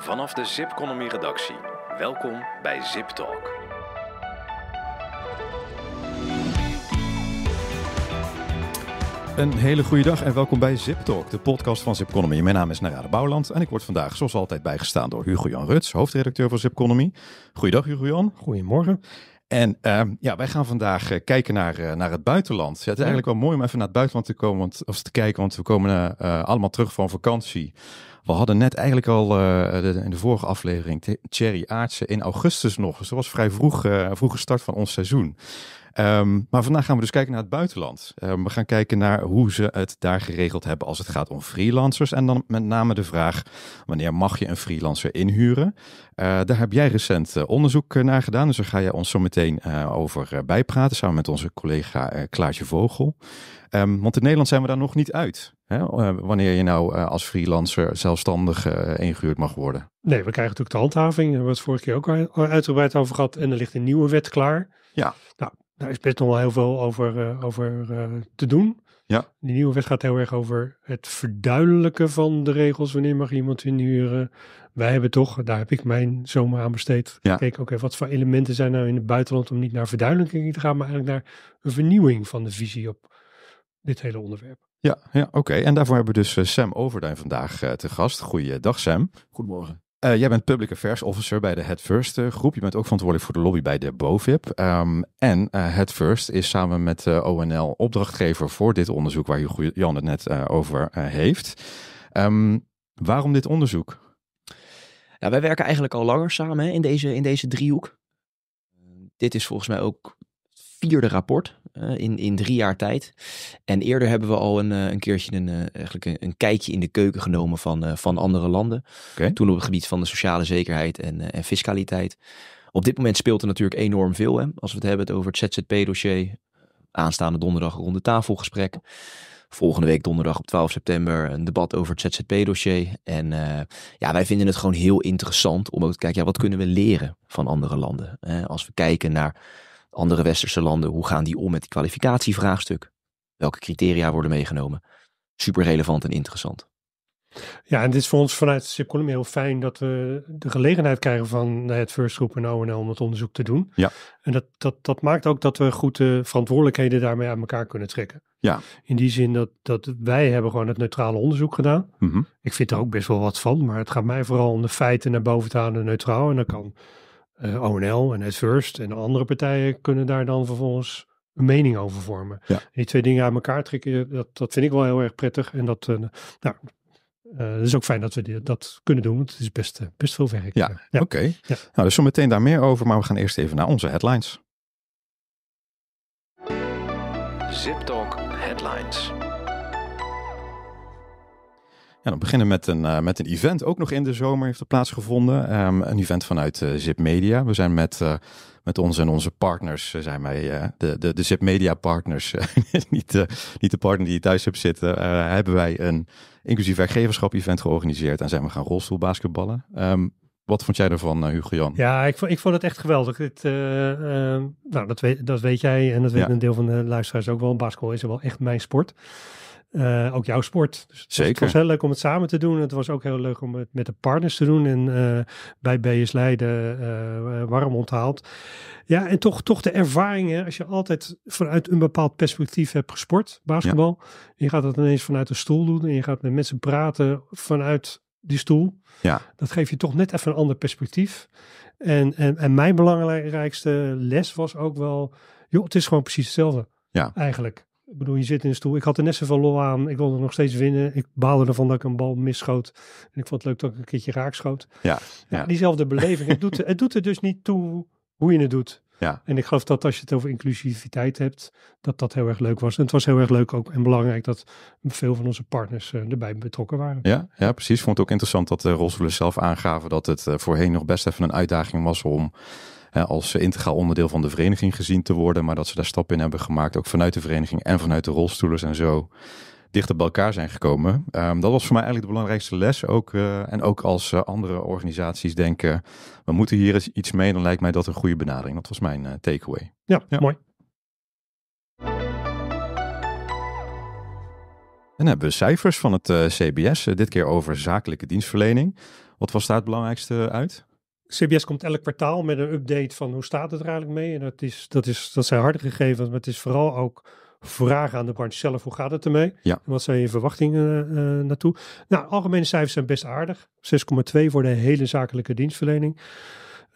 Vanaf de Zipconomy redactie. Welkom bij Zip Talk. Een hele goede dag en welkom bij Zip Talk, de podcast van Zipconomy. Mijn naam is Narade Bouwland en ik word vandaag zoals altijd bijgestaan door Hugo-Jan Ruts, hoofdredacteur van Zipconomy. Goeiedag Hugo-Jan. Goedemorgen. En ehm, ja, wij gaan vandaag eh, kijken naar, eh, naar het buitenland. het is eigenlijk wel mooi om even naar het buitenland te komen, want, of te kijken, want we komen eh, allemaal terug van vakantie. We hadden net eigenlijk al eh, in de vorige aflevering Thierry Aartsen in augustus nog. Dus dat was vrij vroeg, uh, vroege start van ons seizoen. Ehm, maar vandaag gaan we dus kijken naar het buitenland. Ehm, we gaan kijken naar hoe ze het daar geregeld hebben als het gaat om freelancers. En dan met name de vraag: wanneer mag je een freelancer inhuren? Eh, daar heb jij recent onderzoek naar gedaan. Dus daar ga je ons zo meteen over bijpraten samen met onze collega Klaasje Vogel. Ehm, want in Nederland zijn we daar nog niet uit. Hè? Eh, wanneer je nou eh, als freelancer zelfstandig uh, ingehuurd mag worden. Nee, we krijgen natuurlijk de handhaving. Daar hebben we het vorige keer ook uitgebreid over gehad. En er ligt een nieuwe wet klaar. Ja. Nou, daar is best nog wel heel veel over, over te doen. Ja. Die nieuwe wet gaat heel erg over het verduidelijken van de regels. Wanneer mag iemand inhuren? Wij hebben toch, daar heb ik mijn zomer aan besteed. Ja. Kijk, oké, even wat voor elementen zijn nou in het buitenland om niet naar verduidelijking te gaan, maar eigenlijk naar een vernieuwing van de visie op dit hele onderwerp. Ja, ja oké. En daarvoor hebben we dus eh, Sam Overduin vandaag eh, te gast. Goeiedag Sam. Goedemorgen. Eh, jij bent Public Affairs Officer bij de Het First groep. Je bent ook verantwoordelijk voor de lobby bij de BOVIP. Ehm, en Het First is samen met uh, ONL opdrachtgever voor dit onderzoek waar Jan het net over heeft. Ehm, waarom dit onderzoek? Ja, wij werken eigenlijk al langer samen in, deze, in deze driehoek. Dit is volgens mij ook vierde rapport eh, in, in drie jaar tijd. En eerder hebben we al een, eh, een keertje een, eh, eigenlijk een, kijkje in de keuken genomen van, van andere landen. Toen op het gebied van de sociale zekerheid en, en fiscaliteit. Op dit moment speelt er natuurlijk enorm veel. Hè? Als we het hebben over het ZZP-dossier, aanstaande donderdag rond de tafelgesprek. Volgende week donderdag op 12 september een debat over het ZZP-dossier. En ja, wij vinden het gewoon heel interessant om ook te kijken, ja, wat kunnen we leren van andere landen? als we kijken naar andere westerse landen, hoe gaan die om met die kwalificatievraagstuk? Welke criteria worden meegenomen? Super relevant en interessant. Ja, en dit is voor ons vanuit SIP heel fijn dat we de gelegenheid krijgen van eh, het First Group en ONL om het onderzoek te doen. Ja. En dat, dat, dat maakt ook dat we goede verantwoordelijkheden daarmee aan elkaar kunnen trekken. Ja. In die zin dat, dat wij hebben gewoon het neutrale onderzoek gedaan. Mhm. Ik vind er ook best wel wat van, maar het gaat mij vooral om de feiten naar boven te halen neutraal. En dan kan uh, eh, ONL en First en andere partijen kunnen daar dan vervolgens een mening over vormen. Die twee dingen aan elkaar trekken, eh, dat, dat vind ik wel heel erg prettig. En dat, eh, nou, het is ook fijn dat we dat kunnen doen, het is best, best veel werk. Ja, oké. Nou, dus zo meteen daar meer over, maar we gaan eerst even naar onze headlines. Zip Talk Headlines. Nou, we dan beginnen met een, eh, met een event. Ook nog in de zomer heeft er plaatsgevonden. Um, een event vanuit eh, Zip Media. We zijn met, eh, met ons en onze partners, zijn wij de, de, de Zip Media partners, niet, niet de partner die thuis hebt zitten, hebben wij een inclusief werkgeverschap event georganiseerd. En zijn we gaan rolstoelbasketballen. Um, wat vond jij ervan, Hugo Jan? Ja, ik vond, ik vond het echt geweldig. Dit, nou, dat weet, dat weet jij en dat weet een deel van de luisteraars ook wel. Basketbal is wel echt mijn sport. Eh, ook jouw sport. Dus het Zeker. Was, het was heel leuk om het samen te doen. Het was ook heel leuk om het met de partners te doen. En eh, bij BS Leiden eh, warm onthaald. Ja, en toch, toch de ervaringen. Als je altijd vanuit een bepaald perspectief hebt gesport, basketbal. Ja. Je gaat dat ineens vanuit de stoel doen. En je gaat met mensen praten vanuit die stoel. Ja. Dat geeft je toch net even een ander perspectief. En, en, en mijn belangrijkste les was ook wel... joh, het is gewoon precies hetzelfde. Ja. Eigenlijk. Ik bedoel, je zit in een stoel. Ik had de Nessen van lol aan. Ik wilde nog steeds winnen. Ik baalde ervan dat ik een bal misschoot. En ik vond het leuk dat ik een keertje raak schoot. Ja, Diezelfde beleving. het, doet, het doet er dus niet toe hoe je het doet. Ja. En ik geloof dat als je het over inclusiviteit hebt, dat dat heel erg leuk was. En het was heel erg leuk ook en belangrijk dat veel van onze partners eh, erbij betrokken waren. Ja, ja, precies. Vond het ook interessant dat de eh, zelf aangaven dat het eh, voorheen nog best even een uitdaging was om als integraal onderdeel van de vereniging gezien te worden. Maar dat ze daar stappen in hebben gemaakt, ook vanuit de vereniging en vanuit de rolstoelers en zo dichter bij elkaar zijn gekomen. Ehm, dat was voor mij eigenlijk de belangrijkste les. Ook, eh, en ook als eh, andere organisaties denken, we moeten hier eens iets mee, dan lijkt mij dat een goede benadering. Dat was mijn eh, takeaway. Ja, mooi. En dan hebben we cijfers van het CBS, dit keer over zakelijke dienstverlening. Wat was daar het belangrijkste uit? CBS komt elk kwartaal met een update van hoe staat het er eigenlijk mee. En dat, is, dat, is, dat zijn harde gegevens, maar het is vooral ook vragen aan de branche zelf. Hoe gaat het ermee? Ja. wat zijn je verwachtingen uh, naartoe? Nou, algemene cijfers zijn best aardig. 6,2 voor de hele zakelijke dienstverlening.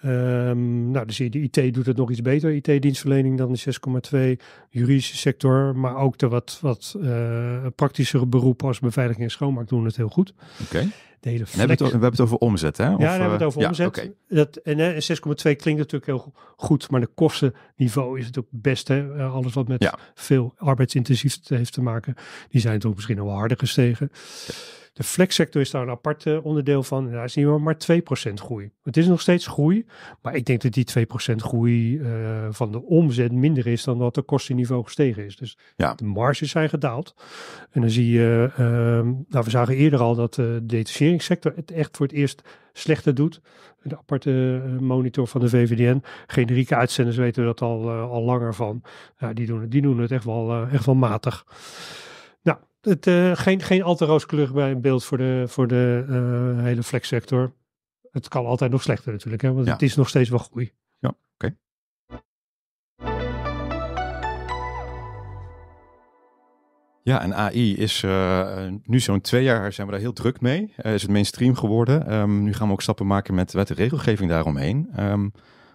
Ehm, nou, dus de IT doet het nog iets beter, IT-dienstverlening dan de 6,2 juridische sector. Maar ook de wat, wat uh, praktischere beroepen als beveiliging en schoonmaak doen het heel goed. Oké. We hebben, het, we het over omzet, hè? Of, ja, we hebben het over omzet. Eh, dat, en 6,2 klinkt natuurlijk heel goed, maar de kostenniveau is het ook best. Eh, alles wat met veel arbeidsintensief heeft te maken, die zijn toch misschien al harder gestegen. De flexsector is daar een apart eh, onderdeel van. daar zien we maar 2% groei. Het is nog steeds groei, maar ik denk dat die 2% groei van de omzet minder is dan wat de kostenniveau gestegen is. Dus ja. de marges zijn gedaald. En dan zie je, ehm, nou we zagen eerder al dat de detachering sector het echt voor het eerst slechter doet. de aparte eh, monitor van de VVDN. Generieke uitzenders weten dat al, eh, al langer van. Ja, die, doen het, die doen het echt wel, eh, echt wel matig. Nou, het, geen, geen al te rooskleurig bij een beeld voor de, voor de uh, hele flexsector. Het kan altijd nog slechter natuurlijk, hè, want het is nog steeds wel groei. Ja, en AI is eh, eh, nu zo'n twee jaar zijn we daar heel druk mee. Eh, is het mainstream geworden. Ehm, nu gaan we ook stappen maken met wet en regelgeving daaromheen. Ehm,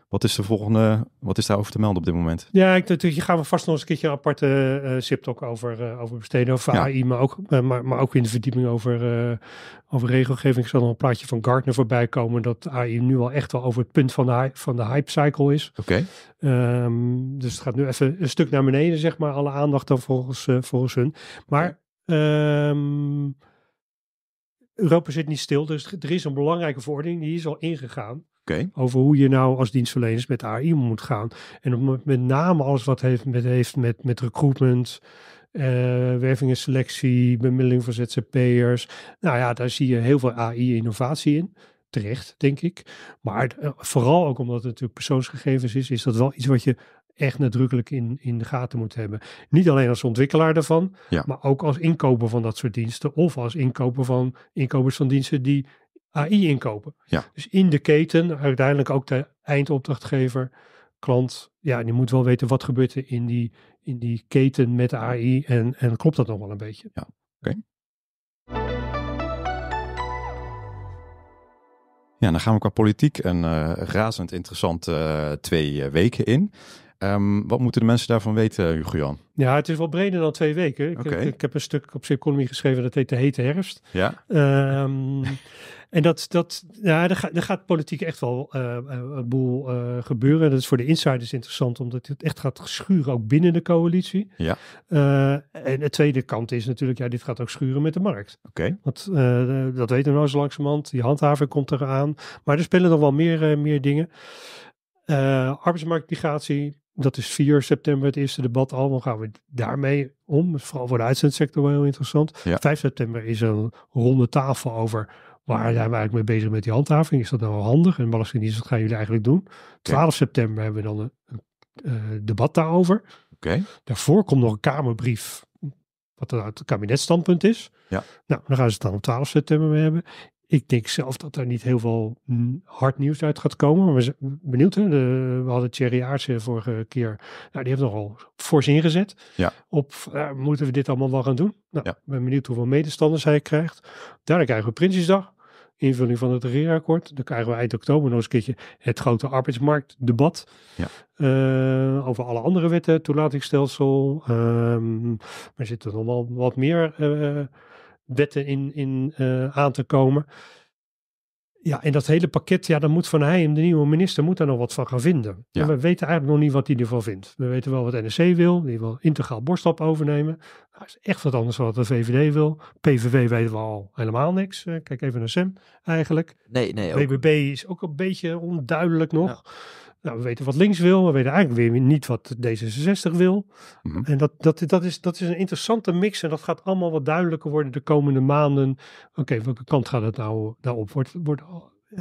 wat is de volgende, wat is daarover te melden op dit moment? Ja, ik, natuurlijk gaan we vast nog eens een keertje een aparte SIP-talk eh, over, eh, over besteden, over AI, maar ook, eh, maar, maar ook in de verdieping over, over regelgeving. Ik zal nog een plaatje van Gartner voorbij komen, dat AI nu al echt wel over het punt van de, van de hype-cycle is. Oké. Ehm, dus het gaat nu even een stuk naar beneden, zeg maar, alle aandacht dan volgens, volgens hun. Maar... Ehm, Europa zit niet stil, dus er is een belangrijke verordening, die is al ingegaan. Over hoe je nou als dienstverleners met AI moet gaan. En op, met name alles wat heeft met, heeft met, met recruitment, uh, werving en selectie, bemiddeling voor ZZP'ers. Nou ja, daar zie je heel veel AI-innovatie in. Terecht, denk ik. Maar eh, vooral ook omdat het natuurlijk persoonsgegevens is, is dat wel iets wat je echt nadrukkelijk in, in de gaten moet hebben. Niet alleen als ontwikkelaar daarvan, ja. maar ook als inkoper van dat soort diensten. Of als inkoper van inkopers van diensten die AI inkopen. Dus in de keten uiteindelijk ook de eindopdrachtgever, klant, ja, die moet wel weten wat gebeurt er in die, in die keten met AI en, en klopt dat nog wel een beetje. Ja, oké. Ja, dan gaan we qua politiek een eh, razend interessante eh, twee eh, weken in. Ehm, wat moeten de mensen daarvan weten, Hugo Jan? Ja, het is wel breder dan twee weken. Ik, ik, heb een stuk op Economy geschreven dat heet De Hete Herfst. Ja. Ehm, en dat, dat, ja, daar, gaat politiek echt wel eh, eh, een boel eh, gebeuren. Dat is voor de insiders interessant, omdat het echt gaat schuren ook binnen de coalitie. Ja. en de tweede kant is natuurlijk, ja, dit gaat ook schuren met de markt. Oké. Want dat weten we nou zo langzamerhand. Die handhaving komt eraan. Maar er spelen nog wel meer, meer dingen. arbeidsmarktmigratie, dat is 4 september het eerste debat al. Dan gaan we daarmee om. Vooral voor de uitzendsector wel heel interessant. 5 september is een ronde tafel over waar zijn we eigenlijk mee bezig met die handhaving. Is dat nou wel handig? En is wat gaan jullie eigenlijk doen? 12 september hebben we dan een, eh, debat daarover. Daarvoor komt nog een Kamerbrief wat het kabinetstandpunt is. Ja. Nou, dan gaan ze het dan op 12 september mee hebben ik denk zelf dat er niet heel veel mm, hard nieuws uit gaat komen. Maar we zijn benieuwd. Hè? we hadden Thierry Aartsen eh, vorige keer. Nou, die heeft nogal fors ingezet. Ja. Op, eh, moeten we dit allemaal wel gaan doen? Nou, ja. ben benieuwd hoeveel medestanders hij krijgt. Daar krijgen we Prinsjesdag. Invulling van het regeerakkoord. Dan krijgen we eind oktober nog eens een keertje het grote arbeidsmarktdebat. Ja. Eh, over alle andere wetten, toelatingsstelsel. Um, er zitten nog wel wat meer wetten in, in eh, aan te komen. Ja, en dat hele pakket, ja, dan moet Van Heim, de nieuwe minister, moet daar nog wat van gaan vinden. Ja. we weten eigenlijk nog niet wat hij ervan vindt. We weten wel wat NEC wil, die wil integraal borstop overnemen. Dat nou, is echt wat anders wat de VVD wil. PVV weten we al helemaal niks. Eh, kijk even naar Sam, eigenlijk. Nee, nee. BBB is ook een beetje onduidelijk nog. Nou, we weten wat links wil, we weten eigenlijk weer niet wat D66 wil. Mhm. En dat, dat, dat, is, dat is een interessante mix en dat gaat allemaal wat duidelijker worden de komende maanden. Oké, welke kant gaat het nou, daarop Wordt, wordt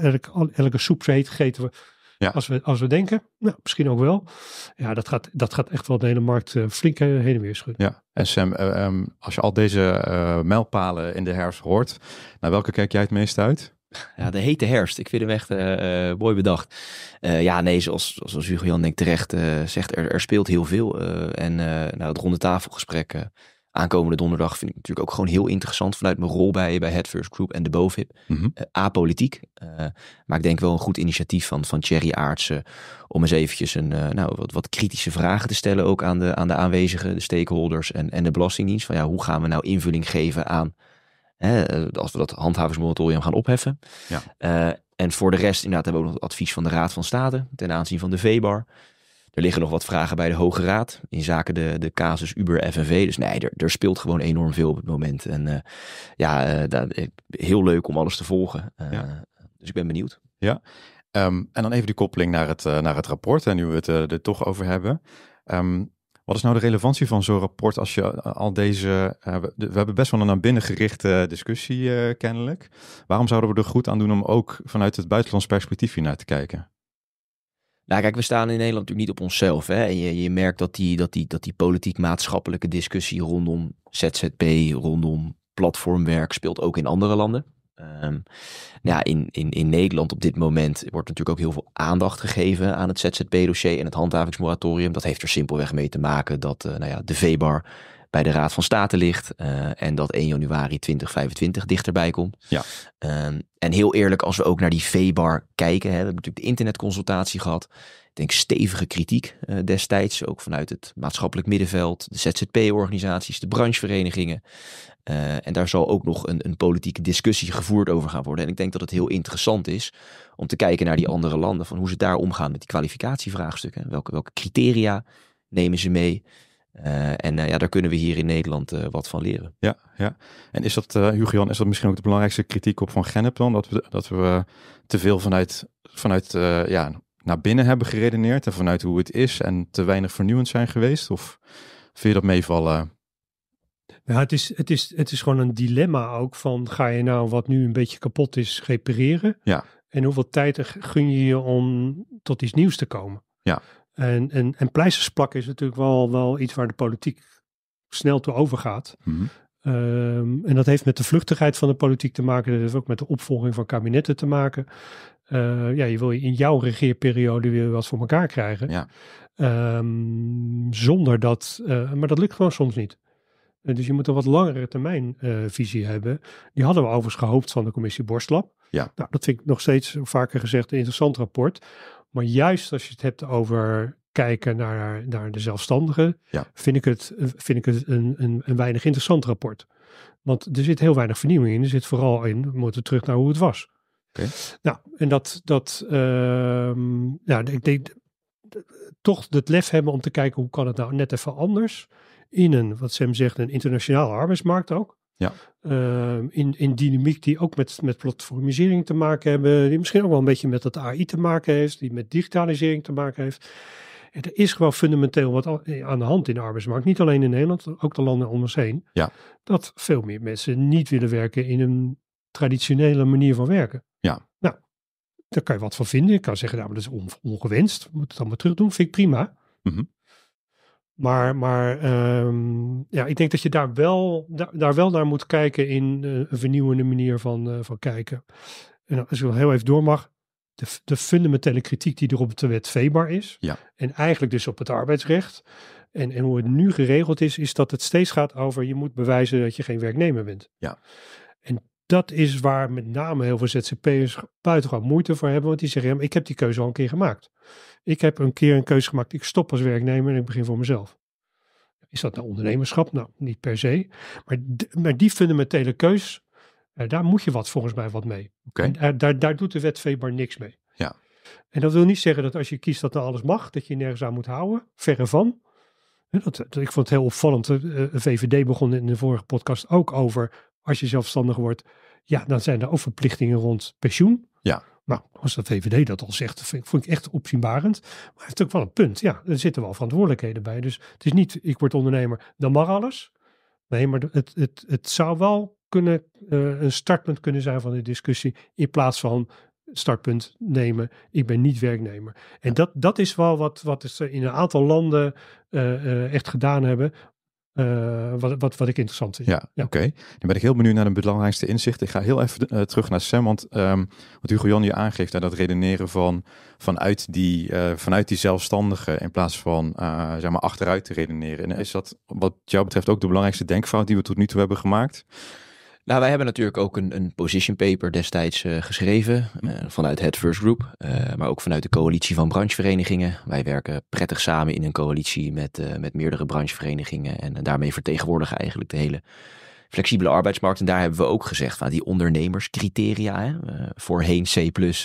elke, elke soep gegeten we, ja. als, we, als we denken? Nou, misschien ook wel. Ja, dat gaat, dat gaat echt wel de hele markt eh, flink eh, heen en weer schudden. Ja, en Sam, eh, ehm, als je al deze uh, mijlpalen in de herfst hoort, naar welke kijk jij het meest uit? ja, de hete herfst. Ik vind hem echt eh, eh, mooi bedacht. Eh, ja, nee, zoals, zoals Hugo Jan denk terecht zegt, er, er, speelt heel veel. en nou, het tafelgesprek aankomende donderdag vind ik natuurlijk ook gewoon heel interessant vanuit mijn rol bij, bij First Group en de BOVIP. Mm -hmm. apolitiek. maar ik denk wel een goed initiatief van, van Thierry Aartsen om eens eventjes een, nou, wat, wat kritische vragen te stellen ook aan de, aan de aanwezigen, de stakeholders en, en de Belastingdienst. Van ja, hoe gaan we nou invulling geven aan Hè, eh, als we dat handhavingsmoratorium gaan opheffen. Ja. Eh, en voor de rest inderdaad hebben we ook nog het advies van de Raad van State ten aanzien van de v-bar. Er liggen nog wat vragen bij de Hoge Raad in zaken de, de casus Uber-FNV. Dus nee, er, er, speelt gewoon enorm veel op het moment. En eh, ja, uh, dat, heel leuk om alles te volgen. Dus ik ben benieuwd. Ja, ehm, en dan even die koppeling naar het, naar het rapport en nu we het er toch over hebben. Ehm, wat is nou de relevantie van zo'n rapport als je eh, al deze... Eh, we, hebben best wel een naar binnen gerichte eh, discussie kennelijk. Waarom zouden we er goed aan doen om ook vanuit het buitenlands perspectief hier naar te kijken? Nou, kijk, we staan in Nederland natuurlijk niet op onszelf. Hè? En je, je merkt dat die, dat die, dat die politiek-maatschappelijke discussie rondom ZZP, rondom platformwerk speelt ook in andere landen. Um, ja, in, in, in Nederland op dit moment wordt natuurlijk ook heel veel aandacht gegeven aan het zzb dossier en het handhavingsmoratorium. Dat heeft er simpelweg mee te maken dat uh, nou ja, de VEBAR bij de Raad van State ligt. Eh, en dat 1 januari 2025 dichterbij komt. Ja. Ehm, en heel eerlijk, als we ook naar die V-bar kijken, hè, we natuurlijk de internetconsultatie gehad. Ik denk stevige kritiek eh, destijds, ook vanuit het maatschappelijk middenveld, de ZZP-organisaties, de brancheverenigingen. Eh, en daar zal ook nog een, een politieke discussie gevoerd over gaan worden. En ik denk dat het heel interessant is om te kijken naar die andere landen, van hoe ze daar omgaan met die kwalificatievraagstukken. Welke, welke criteria nemen ze mee? Eh, en eh, ja, daar kunnen we hier in Nederland eh, wat van leren. Ja, ja. En is dat, Hugo Jan, is dat misschien ook de belangrijkste kritiek op Van Gennep dan? Dat we, dat we te veel vanuit, vanuit ja, naar binnen hebben geredeneerd en vanuit hoe het is en te weinig vernieuwend zijn geweest? Of vind je dat meevallen? Ja, nou, het is, het, is, het is gewoon een dilemma ook van ga je nou wat nu een beetje kapot is repareren? Ja. En hoeveel tijd gun je je om tot iets nieuws te komen? Ja. En, en, en is natuurlijk wel, wel iets waar de politiek snel toe overgaat. Mhm. Ehm, en dat heeft met de vluchtigheid van de politiek te maken. Dat heeft ook met de opvolging van kabinetten te maken. Uh, ja, je wil in jouw regeerperiode weer wat voor elkaar krijgen. Ja. Ehm, zonder dat, eh, maar dat lukt gewoon soms niet. Eh, dus je moet een wat langere termijn visie hebben. Die hadden we overigens gehoopt van de commissie Borstlap. Ja. Nou, dat vind ik nog steeds vaker gezegd een interessant rapport. Maar juist als je het hebt over kijken naar, naar de zelfstandigen, vind ik het, vind ik het een, een, een weinig interessant rapport. Want er zit heel weinig vernieuwing in. Er zit vooral in, we moeten terug naar hoe het was. Nou, en dat, dat uh, ik denk toch het lef hebben om te kijken hoe kan het nou net even anders in een, wat Sam zegt, een internationale arbeidsmarkt ook. Ja. Ehm, in, in dynamiek die ook met, met platformisering te maken hebben, die misschien ook wel een beetje met dat AI te maken heeft, die met digitalisering te maken heeft. er is gewoon fundamenteel wat eh, aan de hand in de arbeidsmarkt, niet alleen in Nederland, ook de landen om ons heen, ja. dat veel meer mensen niet willen werken in een traditionele manier van werken. Ja. Nou, daar kan je wat van vinden. Ik kan zeggen, nou, dat is ongewenst, moet het allemaal terug doen, vind ik prima. Mm maar, maar ehm, ja, ik denk dat je daar wel, daar, wel naar moet kijken in eh, een vernieuwende manier van, eh, van kijken. En als ik wel heel even door mag, de, de, fundamentele kritiek die er op de wet veebaar is, ja. en eigenlijk dus op het arbeidsrecht, en, en hoe het nu geregeld is, is dat het steeds gaat over je moet bewijzen dat je geen werknemer bent. Ja. En dat is waar met name heel veel ZZP'ers buitengewoon moeite voor hebben. Want die zeggen, ik heb die keuze al een keer gemaakt. Ik heb een keer een keuze gemaakt. Ik stop als werknemer en ik begin voor mezelf. Is dat nou ondernemerschap? Nou, niet per se. Maar, maar die fundamentele keus, eh, daar moet je wat volgens mij wat mee. En, eh, daar, daar doet de wet Vebar niks mee. Ja. En dat wil niet zeggen dat als je kiest dat er alles mag, dat je, je nergens aan moet houden. Verre van. dat, ik vond het heel opvallend. Eh, VVD begon in de vorige podcast ook over als je zelfstandig wordt, ja, dan zijn er ook verplichtingen rond pensioen. Ja. Nou, als de VVD dat al zegt, vind, vond ik echt opzienbarend. Maar het heeft ook wel een punt. Ja, er zitten wel verantwoordelijkheden bij. Dus het is niet, ik word ondernemer, dan mag alles. Nee, maar het, het, het zou wel kunnen, eh, een startpunt kunnen zijn van de discussie. In plaats van startpunt nemen, ik ben niet werknemer. En dat, dat is wel wat, wat is in een aantal landen eh, eh, echt gedaan hebben. Eh, wat, wat, wat ik interessant vind. Ja, oké. Dan ben ik heel benieuwd naar de belangrijkste inzicht. Ik ga heel even eh, terug naar Sam, want ehm, wat Hugo Jan je aangeeft, naar dat redeneren van, vanuit, die, uh, vanuit die zelfstandige in plaats van zeg maar achteruit te redeneren. En is dat wat jou betreft ook de belangrijkste denkfout die we tot nu toe hebben gemaakt? Nou, wij hebben natuurlijk ook een, een position paper destijds eh, geschreven eh, vanuit het First Group, eh, maar ook vanuit de coalitie van brancheverenigingen. Wij werken prettig samen in een coalitie met, met meerdere brancheverenigingen en daarmee vertegenwoordigen eigenlijk de hele flexibele arbeidsmarkt. En daar hebben we ook gezegd van die ondernemerscriteria. Hè? voorheen C,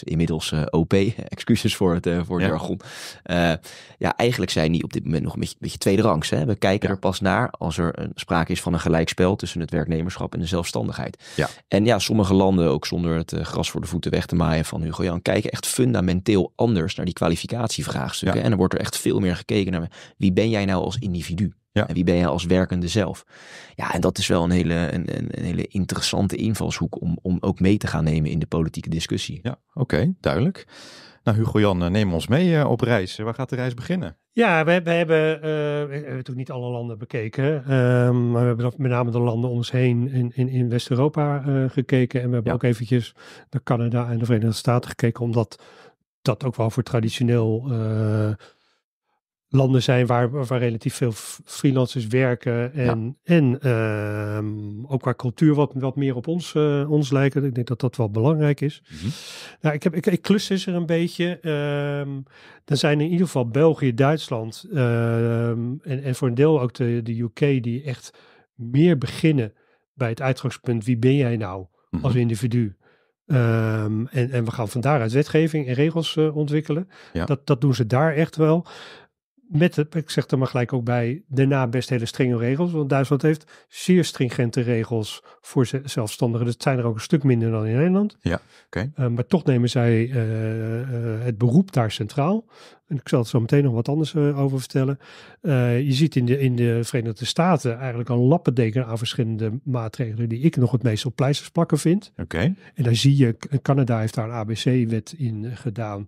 inmiddels eh, OP. Excuses voor het, eh, voor het ja. jargon. Eh, ja, eigenlijk zijn die op dit moment nog een beetje, beetje tweederangs. Hè? We kijken er pas naar als er een, sprake is van een gelijkspel tussen het werknemerschap en de zelfstandigheid. Ja. En ja, sommige landen, ook zonder het gras voor de voeten weg te maaien van Hugo Jan, kijken echt fundamenteel anders naar die kwalificatievraagstukken. En dan wordt er echt veel meer gekeken naar wie ben jij nou als individu. Ja. En wie ben je als werkende zelf? Ja, en dat is wel een hele, een, een hele interessante invalshoek om, om ook mee te gaan nemen in de politieke discussie. Ja, oké, duidelijk. Nou, Hugo Jan, eh, neem ons mee eh, op reis. Waar gaat de reis beginnen? Ja, we, we hebben, we eh, hebben natuurlijk niet alle landen bekeken, ehm, maar we hebben met name de landen om ons heen in, in, in West-Europa gekeken. En we hebben ook eventjes naar Canada en de Verenigde Staten gekeken, omdat dat ook wel voor traditioneel landen zijn waar, waar relatief veel freelancers werken. En, en ehm, ook qua cultuur wat, wat meer op ons, eh, ons lijken. Ik denk dat dat wel belangrijk is. Mhm. Nou, ik, heb, ik, klus is er een beetje. Um, ehm, er zijn in ieder geval België, Duitsland ehm, en, en voor een deel ook de, de UK die echt meer beginnen bij het uitgangspunt wie ben jij nou mhm. als individu. en, en, we gaan van daaruit wetgeving en regels eh, ontwikkelen. Dat, dat doen ze daar echt wel met, ik zeg er maar gelijk ook bij, daarna best hele strenge regels. Want Duitsland heeft zeer stringente regels voor zelfstandigen. Dat dus zijn er ook een stuk minder dan in Nederland. Ja, oké. Eh, maar toch nemen zij eh, eh, het beroep daar centraal en ik zal het zo meteen nog wat anders eh, over vertellen. Eh, je ziet in de, in de Verenigde Staten eigenlijk een lappendeken aan verschillende maatregelen die ik nog het meest op pleisters plakken vind. Oké. En dan zie je, Canada heeft daar een ABC-wet in eh, gedaan.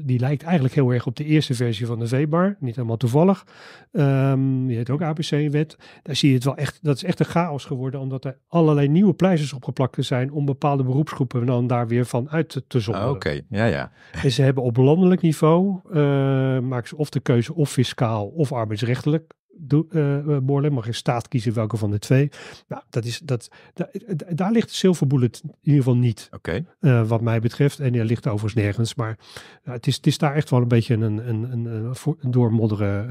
die lijkt eigenlijk heel erg op de eerste versie van de V-bar, Niet helemaal toevallig. Je ehm, die heet ook ABC-wet. Daar zie je het wel echt. Dat is echt een chaos geworden, omdat er allerlei nieuwe pleisters opgeplakt zijn om bepaalde beroepsgroepen dan daar weer van uit te, ah, zoeken. Oké, ja, ja. En ze hebben op landelijk niveau eh, maken ze of de keuze of fiscaal of arbeidsrechtelijk do, uh, mag in staat kiezen welke van de twee. Nou, dat is, dat, eh, daar ligt de silver bullet in ieder geval niet. Okay. Eh, wat mij betreft. En die ligt overigens nergens. Maar het, is, het is daar echt wel een beetje een, een, een, een doormodderen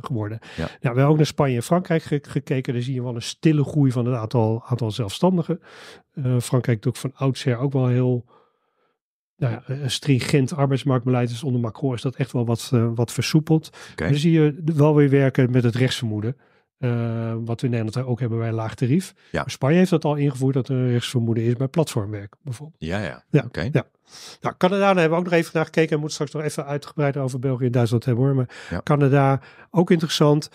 geworden. Ja. Nou, we hebben ook naar Spanje en Frankrijk gekeken. Daar zie je wel een stille groei van het aantal, aantal zelfstandigen. Frankrijk doet van oudsher ook wel heel nou ja, stringent arbeidsmarktbeleid is onder Macron is dat echt wel wat, eh, wat versoepeld. Okay. Dan dus zie je wel weer werken met het rechtsvermoeden. Eh, wat we in Nederland ook hebben bij een laag tarief. Spanje heeft dat al ingevoerd dat er rechtsvermoeden is bij platformwerk bijvoorbeeld. Ja, ja. ja. Nou, Canada, daar hebben we ook nog even naar gekeken. En moeten straks nog even uitgebreid over België en Duitsland hebben hoor. Maar Canada, ook interessant.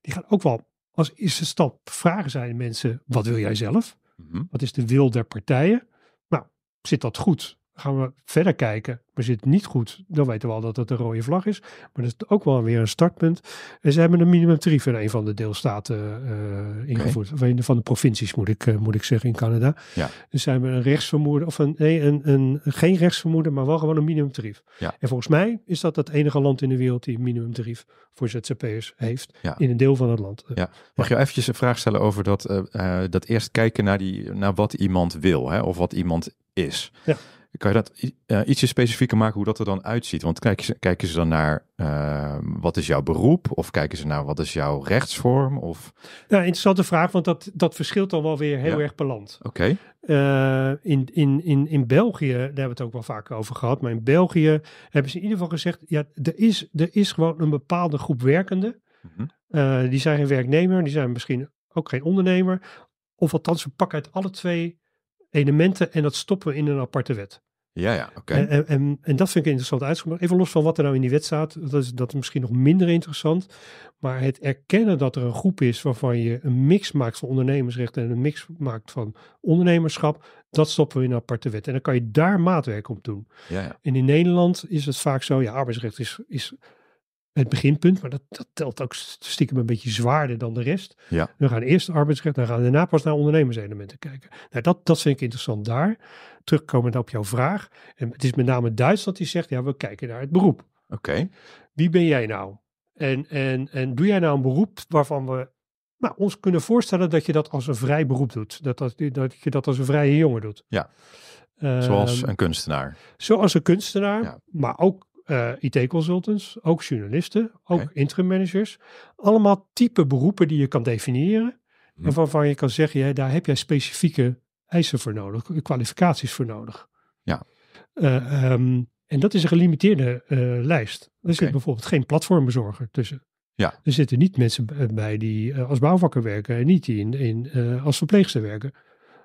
Die gaan ook wel als eerste stap vragen zijn mensen, wat wil jij zelf? Mhm. Wat is de wil der partijen? Nou, zit dat goed? gaan we verder kijken. Maar zit het niet goed, dan weten we al dat het een rode vlag is. Maar dat is ook wel weer een startpunt. En eh, ze hebben een minimumtarief in een van de deelstaten eh, ingevoerd. Of een van de provincies, moet ik, eh, moet ik zeggen, in Canada. Ja. Dus zijn we een rechtsvermoeden, of een, nee, een, een, geen rechtsvermoeden, maar wel gewoon een minimumtarief. Ja. En volgens mij is dat het enige land in de wereld die een minimumtarief voor ZZP'ers heeft. Ja. In een deel van het land. Ja. Mag je eventjes een vraag stellen over dat, dat eerst kijken naar, die, naar wat iemand wil, hè, of wat iemand is. Ja. Kan je dat uh, ietsje specifieker maken hoe dat er dan uitziet? Want kijken ze, kijken ze dan naar eh, wat is jouw beroep? Of kijken ze naar wat is jouw rechtsvorm? Of... Nou, interessante vraag, want dat, dat verschilt dan wel weer heel erg per land. Oké. Eh, in, in, in, in België, daar hebben we het ook wel vaak over gehad, maar in België hebben ze in ieder geval gezegd, ja, er is, er is gewoon een bepaalde groep werkenden. Mhm. die zijn geen werknemer, die zijn misschien ook geen ondernemer. Of althans, ze pakken uit alle twee elementen en dat stoppen we in een aparte wet. Ja, ja, oké. En, en, en, dat vind ik interessant uitgebracht. Even los van wat er nou in die wet staat, dat is, dat misschien nog minder interessant. Maar het erkennen dat er een groep is waarvan je een mix maakt van ondernemersrechten en een mix maakt van ondernemerschap, dat stoppen we in een aparte wet. En dan kan je daar maatwerk op doen. Ja, ja. En in Nederland is het vaak zo, ja, arbeidsrecht is, is het beginpunt, maar dat, dat telt ook stiekem een beetje zwaarder dan de rest. Ja. We gaan eerst arbeidsrecht, dan gaan we daarna pas naar ondernemerselementen kijken. Nou, dat, dat vind ik interessant daar. Terugkomend op jouw vraag. En het is met name Duitsland die zegt, ja, we kijken naar het beroep. Oké. Wie ben jij nou? En, en, en doe jij nou een beroep waarvan we nou, ons kunnen voorstellen dat je dat als een vrij beroep doet. Dat, dat, dat je dat als een vrije jongen doet. Ja. Ehm, zoals een kunstenaar. Zoals een kunstenaar, maar ook eh, IT-consultants, ook journalisten, ook interim managers. Allemaal type beroepen die je kan definiëren. En mhm. waarvan je kan zeggen, daar heb jij specifieke eisen voor nodig, kwalificaties voor nodig. Ja. Eh, ehm, en dat is een gelimiteerde eh, lijst. Er zit bijvoorbeeld geen platformbezorger tussen. Ja. Er zitten niet mensen bij die als bouwvakker werken en niet die in, in als verpleegster werken.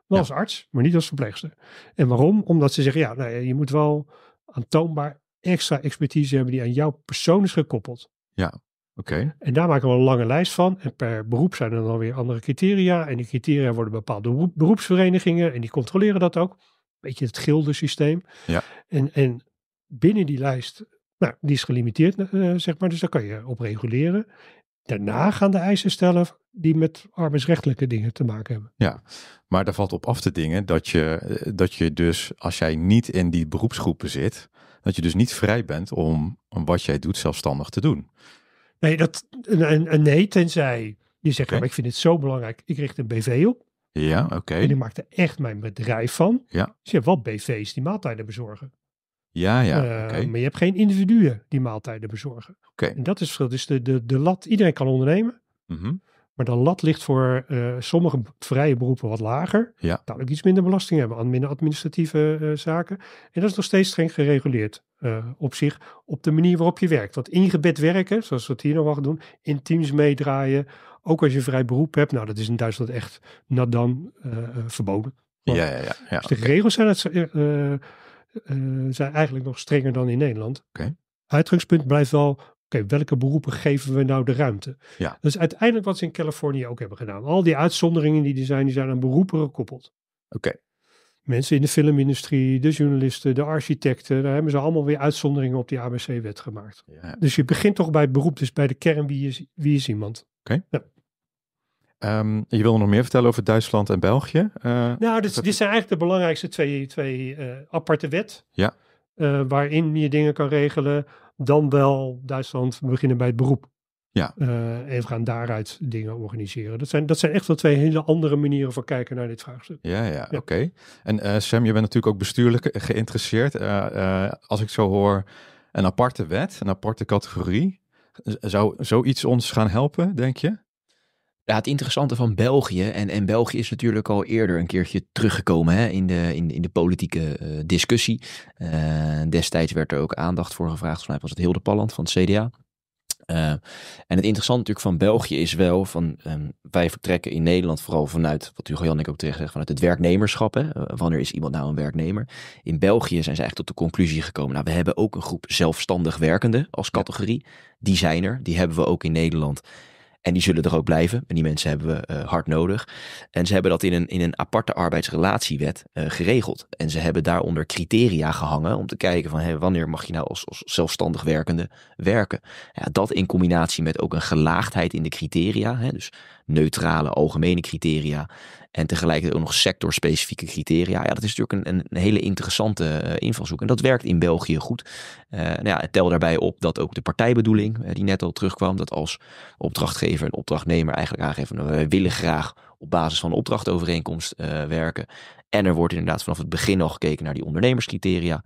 Wel als arts, maar niet als verpleegster. En waarom? Omdat ze zeggen, ja, nou, je moet wel aantoonbaar extra expertise hebben die aan jouw persoon is gekoppeld. Ja, oké. En daar maken we een lange lijst van. En per beroep zijn er dan weer andere criteria. En die criteria worden bepaald door beroepsverenigingen. En die controleren dat ook. Beetje het gildensysteem. Ja. En, en binnen die lijst, nou, die is gelimiteerd, eh, zeg maar. Dus daar kan je op reguleren. Daarna gaan de eisen stellen die met arbeidsrechtelijke dingen te maken hebben. Ja, maar daar valt op af te dingen dat je, eh, dat je dus, als jij niet in die beroepsgroepen zit, dat je dus niet vrij bent om, wat jij doet zelfstandig te doen. Nee, dat, en, en nee tenzij je zegt, ik vind het zo belangrijk, ik richt een BV op. Ja, oké. En ik maak er echt mijn bedrijf van. Ja. Dus je hebt wel BV's die maaltijden bezorgen. Ja, ja. Eh, maar je hebt geen individuen die maaltijden bezorgen. En dat is het verschil. Dus de, de, de lat, iedereen kan ondernemen. Mhm. Maar de lat ligt voor eh, sommige vrije beroepen wat lager. Ja. ook iets minder belasting hebben, minder administratieve eh, zaken. En dat is nog steeds streng gereguleerd op zich, op de manier waarop je werkt. Want ingebed werken, zoals we het hier nog wel doen, in teams meedraaien, ook als je vrij beroep hebt, nou dat is in Duitsland echt nadan verboden. ja, ja, ja. ja dus de regels zijn het eh, zijn eigenlijk nog strenger dan in Nederland. Okay. Uitgangspunt blijft wel oké, welke beroepen geven we nou de ruimte? Ja. Dat is uiteindelijk wat ze in Californië ook hebben gedaan. Al die uitzonderingen die er zijn, die zijn aan beroepen gekoppeld. Oké. Mensen in de filmindustrie, de journalisten, de architecten, daar hebben ze allemaal weer uitzonderingen op die ABC-wet gemaakt. Ja. Dus je begint toch bij het beroep, dus bij de kern wie is, wie is iemand. Oké. Ja. Nou, Ehm, je wil nog meer vertellen over Duitsland en België? Eh, nou, dit, dit, zijn eigenlijk de belangrijkste twee, twee eh, aparte wet. Ja. Eh, waarin je dingen kan regelen. Dan wel Duitsland beginnen bij het beroep. Ja. en gaan daaruit dingen organiseren. Dat zijn, dat zijn echt wel twee hele andere manieren van kijken naar dit vraagstuk. Ja, ja, oké. En Sam, je bent natuurlijk ook bestuurlijk geïnteresseerd. als ik zo hoor, een aparte wet, een aparte categorie. Zou zoiets ons gaan helpen, denk je? Ja, het interessante van België, en, en België is natuurlijk al eerder een keertje teruggekomen hè, in, de, in, in de politieke eh, discussie. Eh, destijds werd er ook aandacht voor gevraagd, vanuit mij was het Hilde Palland van het CDA. Eh, en het interessante natuurlijk van België is wel, van, ehm, wij vertrekken in Nederland vooral vanuit, wat u Jannik ook terecht zegt, vanuit het werknemerschap. Hè? Wanneer is iemand nou een werknemer? In België zijn ze eigenlijk tot de conclusie gekomen, nou we hebben ook een groep zelfstandig werkenden als categorie. Die zijn er, die hebben we ook in Nederland. En die zullen er ook blijven. En die mensen hebben we eh, hard nodig. En ze hebben dat in een, in een aparte arbeidsrelatiewet eh, geregeld. En ze hebben daaronder criteria gehangen om te kijken van wanneer mag je nou als, als zelfstandig werkende werken. Ja, dat in combinatie met ook een gelaagdheid in de criteria. Hè, dus neutrale algemene criteria en tegelijkertijd ook nog sectorspecifieke criteria. Ja, dat is natuurlijk een, een hele interessante eh, invalshoek. En dat werkt in België goed. Eh, nou ja, tel daarbij op dat ook de partijbedoeling, eh, die net al terugkwam, dat als opdrachtgever en opdrachtnemer eigenlijk aangeven, nou, we willen graag op basis van een opdrachtovereenkomst eh, werken. En er wordt inderdaad vanaf het begin al gekeken naar die ondernemerscriteria.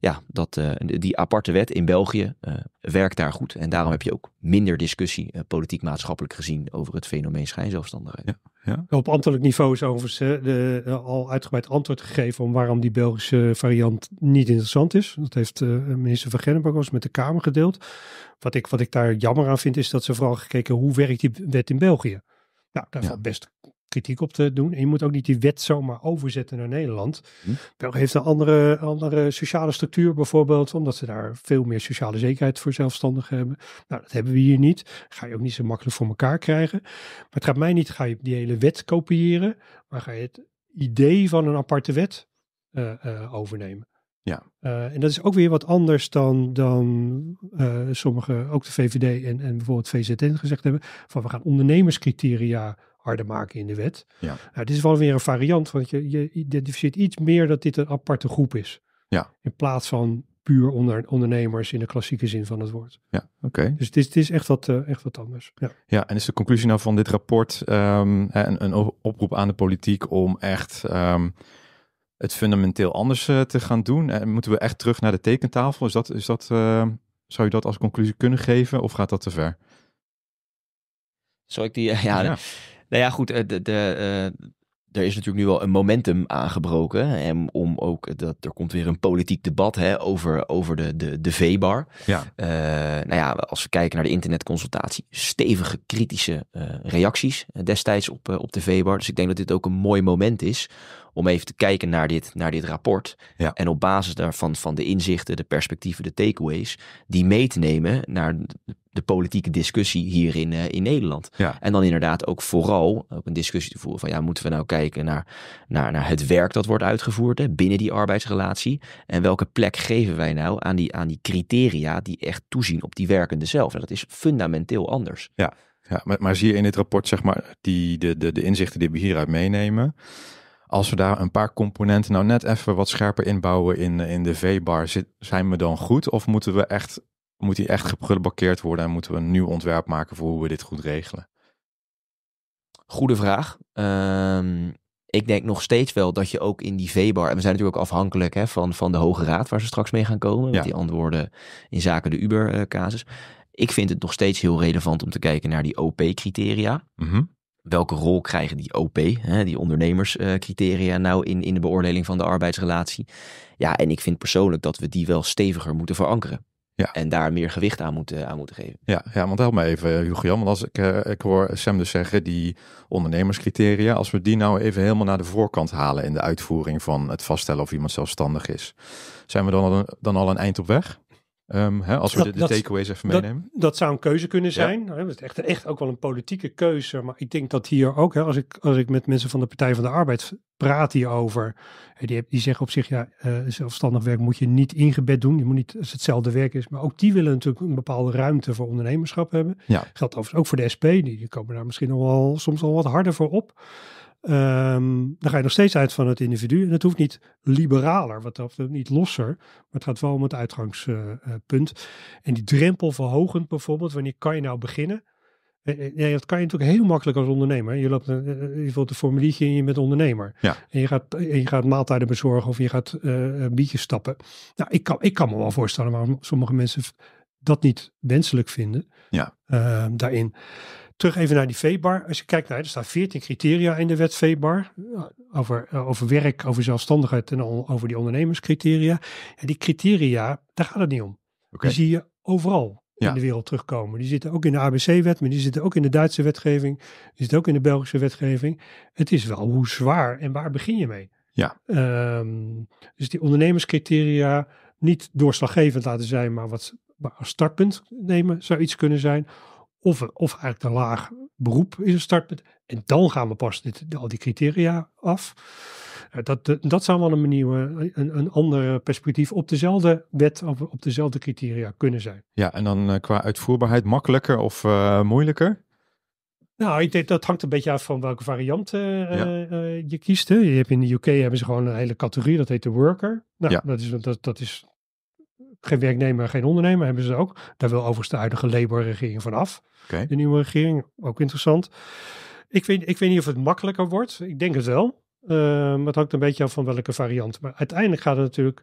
Ja, dat, eh, die aparte wet in België eh, werkt daar goed. En daarom heb je ook minder discussie politiek-maatschappelijk gezien over het fenomeen schijnzelfstandigheid. Ja, ja. Op ambtelijk niveau is overigens de, al uitgebreid antwoord gegeven om waarom die Belgische variant niet interessant is. Dat heeft minister Van Gennep ons met de Kamer gedeeld. Wat ik, wat ik daar jammer aan vind is dat ze vooral gekeken hoe werkt die wet in België. Nou, daar ja. valt best kritiek op te doen. En je moet ook niet die wet zomaar overzetten naar Nederland. Hm. België heeft een andere, andere sociale structuur bijvoorbeeld, omdat ze daar veel meer sociale zekerheid voor zelfstandigen hebben. Nou, dat hebben we hier niet. Ga je ook niet zo makkelijk voor elkaar krijgen. Maar het gaat mij niet, ga je die hele wet kopiëren, maar ga je het idee van een aparte wet eh, eh, overnemen. Ja. Eh, en dat is ook weer wat anders dan, dan uh, eh, sommigen, ook de VVD en, en bijvoorbeeld VZN gezegd hebben, van we gaan ondernemerscriteria harder maken in de wet. Ja. Nou, dit is wel weer een variant, want je, je identificeert iets meer dat dit een aparte groep is. Ja. In plaats van puur onder, ondernemers in de klassieke zin van het woord. Ja, oké. Dus het is, het is echt, wat, eh, echt wat anders. Ja. ja, en is de conclusie nou van dit rapport ehm, een, een oproep aan de politiek om echt... Ehm, het fundamenteel anders eh, te gaan doen? En eh, moeten we echt terug naar de tekentafel? Is dat, is dat, eh, zou je dat als conclusie kunnen geven of gaat dat te ver? Zou ik die... ja, Nou ja, goed, de, de, er is natuurlijk nu wel een momentum aangebroken. En om ook, dat, er komt weer een politiek debat hè, over, over de, de, de V-bar. Ja. nou ja, als we kijken naar de internetconsultatie, stevige kritische reacties destijds op, op de V-bar. Dus ik denk dat dit ook een mooi moment is om even te kijken naar dit, naar dit rapport. En op basis daarvan, van de inzichten, de perspectieven, de takeaways, die mee te nemen naar de politieke discussie hier in, eh, in Nederland. En dan inderdaad ook vooral ook een discussie te voeren van ja, moeten we nou kijken naar, naar, naar het werk dat wordt uitgevoerd binnen die arbeidsrelatie. En welke plek geven wij nou aan die, aan die criteria die echt toezien op die werkende zelf. En dat is fundamenteel anders. Ja, ja maar, maar zie je in dit rapport, zeg maar, die, de, de, de inzichten die we hieruit meenemen als we daar een paar componenten nou net even wat scherper inbouwen in, eh, in de V-bar, zijn we dan goed? Of moeten we echt, moet die echt geprullenblokkeerd worden en moeten we een nieuw ontwerp maken voor hoe we dit goed regelen? Goede vraag. Ehm, ik denk nog steeds wel dat je ook in die V-bar, en we zijn natuurlijk ook afhankelijk hè, van, van de Hoge Raad waar ze straks mee gaan komen, met die antwoorden in zaken de Uber-casus. Eh, ik vind het nog steeds heel relevant om te kijken naar die OP-criteria. Mm welke rol krijgen die OP, hè, die ondernemerscriteria, nou in, in de beoordeling van de arbeidsrelatie? Ja, en ik vind persoonlijk dat we die wel steviger moeten verankeren. Ja. En daar meer gewicht aan moeten, aan moeten geven. Ja, ja, want help me even, eh, Hugo Jan. Want als ik, eh, ik hoor Sam dus zeggen, die ondernemerscriteria, als we die nou even helemaal naar de voorkant halen in de uitvoering van het vaststellen of iemand zelfstandig is, zijn we dan al een, dan al een eind op weg? Ehm, hè, als we dat, de, takeaways even meenemen. Dat, zou een keuze kunnen zijn. dat is echt, echt ook wel een politieke keuze. Maar ik denk dat hier ook, hè, als, ik, als ik met mensen van de Partij van de Arbeid praat hierover. Die, die zeggen op zich, ja, eh, zelfstandig werk moet je niet ingebed doen. Je moet niet als hetzelfde werk is. Maar ook die willen natuurlijk een bepaalde ruimte voor ondernemerschap hebben. Geldt overigens ook voor de SP. Die, die komen daar misschien nog wel, soms al wat harder voor op. Ehm, dan ga je nog steeds uit van het individu. En het hoeft niet liberaler, wat dat niet losser. Maar het gaat wel om het uitgangspunt. en die drempel verhogend bijvoorbeeld, wanneer kan je nou beginnen? Eh, eh, ja, dat kan je natuurlijk heel makkelijk als ondernemer. Je, loopt een, eh, je vult een formuliertje in, je bent ondernemer. Ja. En, je gaat, en je gaat maaltijden bezorgen of je gaat een biertje stappen. Nou, ik kan, ik kan me wel voorstellen waarom sommige mensen dat niet wenselijk vinden ja. Ehm, daarin. Terug even naar die VEBAR. Als je kijkt naar, er staan 14 criteria in de wet VEBAR. Over, eh, over werk, over zelfstandigheid en over die ondernemerscriteria. En die criteria, daar gaat het niet om. Okay. Die zie je overal in de wereld terugkomen. Die zitten ook in de ABC-wet, maar die zitten ook in de Duitse wetgeving. Die zit ook in de Belgische wetgeving. Het is wel hoe zwaar en waar begin je mee? Ja. Ehm, dus die ondernemerscriteria niet doorslaggevend laten zijn, maar wat als startpunt nemen zou iets kunnen zijn of, of eigenlijk een laag beroep is een startpunt. En dan gaan we pas dit, al die criteria af. Eh, dat, eh, dat zou wel een manier, eh, een, een ander perspectief op dezelfde wet, of op dezelfde criteria kunnen zijn. Ja, en dan qua uitvoerbaarheid makkelijker of moeilijker? Nou, ik denk, dat hangt een beetje af van welke variant je kiest. Hè. Je hebt in de UK hebben ze gewoon een hele categorie, dat heet de worker. Nou, ja. dat, is, dat, dat is geen werknemer, geen ondernemer hebben ze ook. Daar wil overigens de huidige Labour-regering van af. De nieuwe regering, ook interessant. Ik weet, ik weet niet of het makkelijker wordt. Ik denk het wel. maar ehm, het hangt een beetje af van welke variant. Maar uiteindelijk gaat het natuurlijk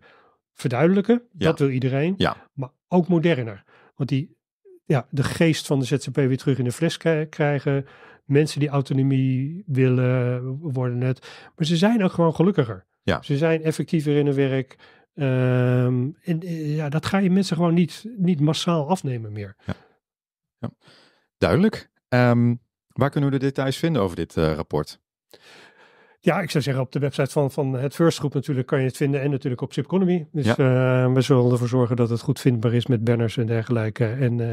verduidelijken. Dat wil iedereen. Ja. Maar ook moderner. Want die, ja, de geest van de ZZP weer terug in de fles krijgen. Mensen die autonomie willen worden het. Maar ze zijn ook gewoon gelukkiger. Ja. Ze zijn effectiever in hun werk. Um, en eh, ja, dat ga je mensen gewoon niet, niet massaal afnemen meer. Ja. Ja. Duidelijk. Um, waar kunnen we de details vinden over dit eh, rapport? Ja, ik zou zeggen op de website van, van het First Groep natuurlijk kan je het vinden en natuurlijk op Zipconomy. Dus eh, we zullen ervoor zorgen dat het goed vindbaar is met banners en dergelijke. En uh,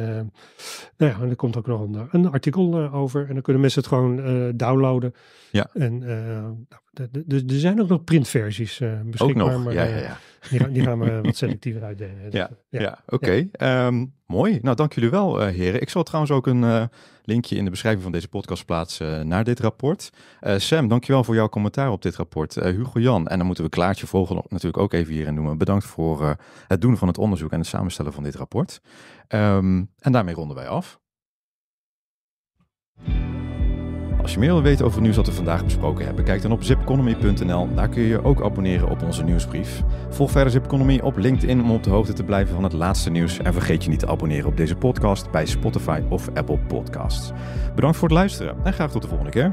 nou ja, er komt ook nog een, een artikel over en dan kunnen mensen het gewoon downloaden. Ja. En nou, er zijn ook nog printversies eh, beschikbaar. Ook nog, maar, eh, Die, gaan, die gaan we wat selectiever uitdelen. Eh, ja, ja, oké. Ehm, mooi. Nou, dank jullie wel, heren. Ik zal trouwens ook een linkje in de beschrijving van deze podcast plaatsen naar dit rapport. Sam, dankjewel voor jouw commentaar op dit rapport. Hugo Jan, en dan moeten we Klaartje Vogel natuurlijk ook even hierin noemen. Bedankt voor het doen van het onderzoek en het samenstellen van dit rapport. Ehm, en daarmee ronden wij af. Als je meer wil weten over het nieuws dat we vandaag besproken hebben, kijk dan op zipconomy.nl. Daar kun je je ook abonneren op onze nieuwsbrief. Volg verder Zipconomy op LinkedIn om op de hoogte te blijven van het laatste nieuws. En vergeet je niet te abonneren op deze podcast bij Spotify of Apple Podcasts. Bedankt voor het luisteren en graag tot de volgende keer.